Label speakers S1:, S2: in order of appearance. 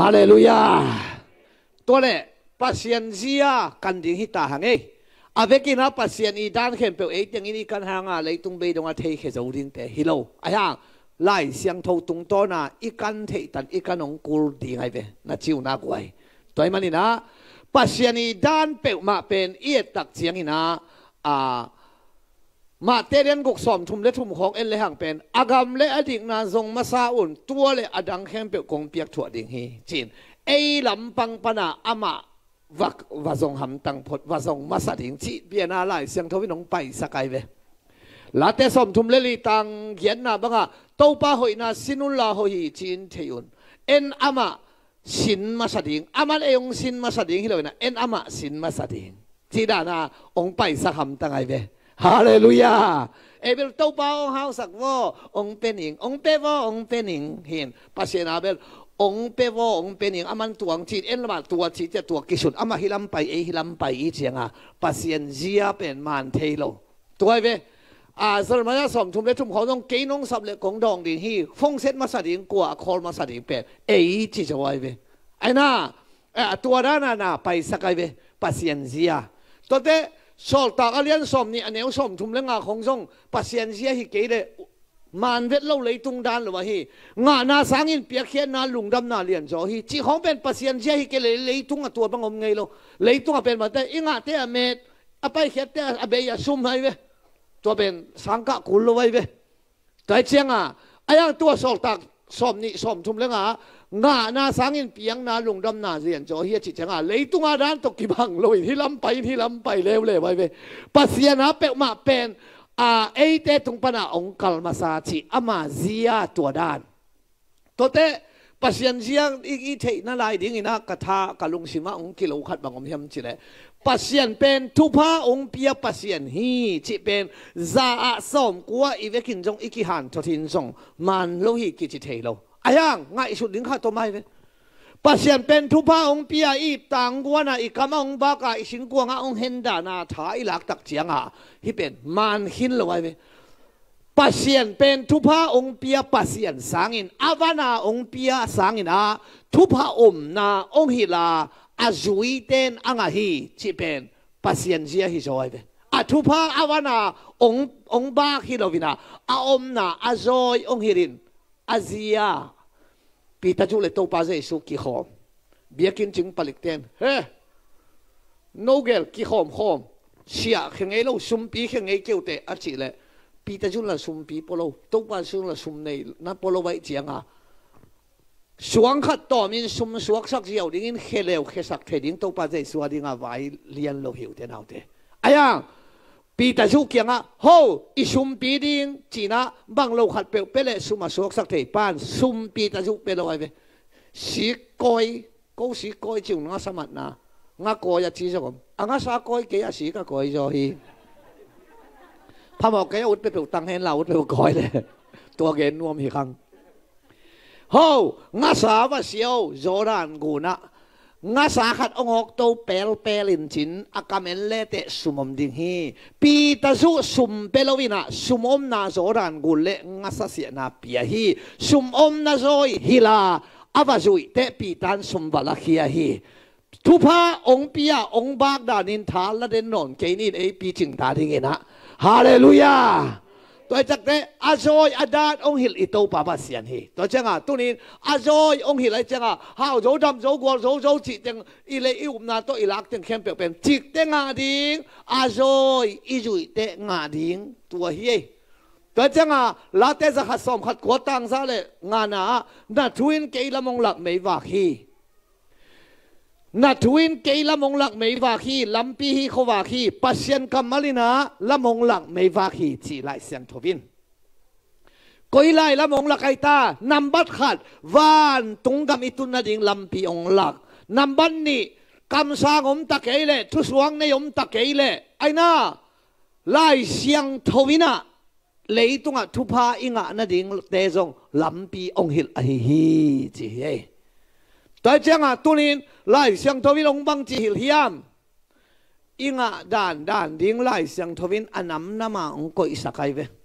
S1: ฮาเลลูยาตัวเล่ปัสยันเซียกันดิ่งฮิตาหังเออาเวกินะปัสยันอีดานเข็มเปียวเอ็ดยังนี้กันหางาเลยตุงเบดงอาเทเขจาวดิ่งเตฮิโลอะยังไล่เสียงทูตุงโตนาอีกันเทตันอีกันองกูลดิ่งไอเวนาชิวนากวยตัวมันนี่นะปัสยันอีดานเปียวมาเป็นเอียตักเสียงนี่นะอ่ามาเตเรียนกกสอมทุมและทุมของเอ็นเลห่างเป็นอากรรมและอดีตนานทรงมาซาอุ่นตัวเลยอดังแข็งเปียกงเปียกถั่วดิ่งฮีจีนเอ้ลำปังปนาอามาวักวาทรงหำตังพดวาทรงมาสัดิงจีเบียนาไลเสียงทวินงไปสกายเวลาเตสอมทุมเลลีตังเขียนนาบังอะเต้าปาหอยนาสินุลลาหอยจีนเทยุนเอ็นอามาสินมาสัดิงอามาเอยงสินมาสัดิงฮิโลนะเอ็นอามาสินมาสัดิงจีดานาองไปสักหำตังไงเวฮาเลลูยาเอเบลตัวเบาองเฮาสักว่องเป็นอิงองเปว่องเป็นอิงเห็นัสเซนาเบลองเปว่องเป็นอิงอามันตัวงีดเอ็นละมาตัวชีดจะตัวกิสุดอามาฮิลัมไปเอฮิลัมไปอีเจียงอ่ะัสเซนเจียเป็นมันเทโลตัวเวอาสมัยสมทุมและทุมเขาต้องเกยน้องสับเล็กของดองดินฮีฟงเซ็ตมาสัดิงกัวคอลมาสัดิงเป็ดเอยจีจะไว้เวไอ้น่าตัวด้านน่ะไปสักไอเวสเซนเจียตัวเตสอลตากเลียนสอมนี่อันเนวสอมทุมเลงาของซงปัสเซียนเสียฮิเกเดมันเวทเล่าเลยตรงด้านหรือว่าฮีงานาสังอินเปียกเขียนนาลุงดำนาเลียนจอฮีจีของเป็นปัสเซียนเสียฮิเกเลยเลยตรงตัวบังอมไงโลเลยตรงเป็นมาแต่อิงาเตะเมตอไปเขียนเตอเบียซุมไว้เวตัวเป็นสังกะคุลไว้เวแต่เชียงอ่ะไอ้ยังตัวสอลตากส้มนี่ส้มทุ่มเลงางาหน้าสังเงินเปียงนาลุงดำนาเสียนจอเฮียจิตจชงอาเลยตุงอาดานตกกี่บังลอยที่ลำไปที่ลำไปเร็วเลยไปเวปัสยานาเปะมาเป็นอาเอเตตุงปนาองคัลมาซาชิอามาเซียตัวด้านตัวเตปัสยนเซียงอีกอีเทน่าลายดิ่งนากระทากะลุงสิมาองกิโลขัดบางอมเทียมจิเลปัสเซียนเป็นทุพาองเปียปัสเซียนฮีจิเป็นซาอาสอมกัวอีเวกินจงอิกิหันทอทินจงมันโลหิกิจิเทโลอายังง่ายสุดลิงข้าตัวไม่เยปัสเซียนเป็นทุพาองเปียอีต่างกัวนะอีกามองบากาอีสิงกัวงาองเฮนดานาถาอีหลักตักเจียงอ่ะฮิเป็นมันหินลไว้ปัสเซียนเป็นทุพาองเปียปัสเซียนสังอินอาวานาองเปียสังอินอาทุพาอมนาองฮิลา azui ten anga hi chi pen pasianzia hi zoi ven a thu pa awana ong ong ba hi lovina a omna azoi ong hirin azia pita chu le to pa ze su ki khom biakin ching palik ten he nogel ki khom khom sia khengei lo sum pi khengei keu te a chi le pita chu la sum pi polo to pa chu la sum nei na polo vai chianga xuống khát tỏ mình sum xuống sắc giàu đi in khê lều khê sắc thế đình tàu ba dây xua đi ngà vài liền lâu hiểu thế nào thế ai à bị ta du kia ngà hô i sum bị đi chỉ na băng lâu khát bèo bê lệ sum mà xuống sắc thế pan sum bị ta du bê lâu ai về sĩ coi câu sĩ coi chịu ngã sa mặt na ngã coi ya chỉ cho com à ngã sa coi kia sĩ cả coi rồi hi pha cái út bèo tăng hen là út bèo coi đấy ตัวเกณฑ์นวมอีกครั้ง ho nga sa va siêu zoran na, nga sa khat ong hok to pel pel in chin akamen le te sumom ding hi pi ta zu sum pelovina à, sumom na zoran gulle nga sa sia na pia hi sumom na zoi hila avazui te pi tan sum bala khia hi thu pa ong pia ong à, bak da nin thal la den non ke ni e pi ching ta ding na hallelujah ตัวจักเนอาจอยอาดาดองหิลอิโตปาบาเสียนฮีตัวจังอ่ะตุนินอาจอยองหิลไอจังอ่ะฮาวโจดำโจกัวโจโจจิจังอีเลอิอุมนาโตอีลักจังเข้มเปียเป็นจิกเตงาดิงอาจอยอีจุยเตงาดิงตัวเฮตัวจังอ่ะลาเตจะขัดสอมขัดกัวตังซะเลยงานะน่ะทุนเกลมงหลักไม่วากฮี na thuin ke mong lak mei wa khi lampi hi kho wa khi pasien kamalina mong lak mei wa khi chi lai sian thovin koi lai mong lak ai ta nambat khat van tunggam itun na ding lampi ong lak namban ni kam sa om ta ke le thu suang ne om ta ke le ai na lai siang thovina leitunga thupa inga na ding te jong lampi ong hil a hi hi chi hei tại chẳng à tunin lại sang thâu vin ông băng chỉ hiểu hiam inga đàn đàn điên lại sang thâu vin anh nằm nằm ông coi sakai về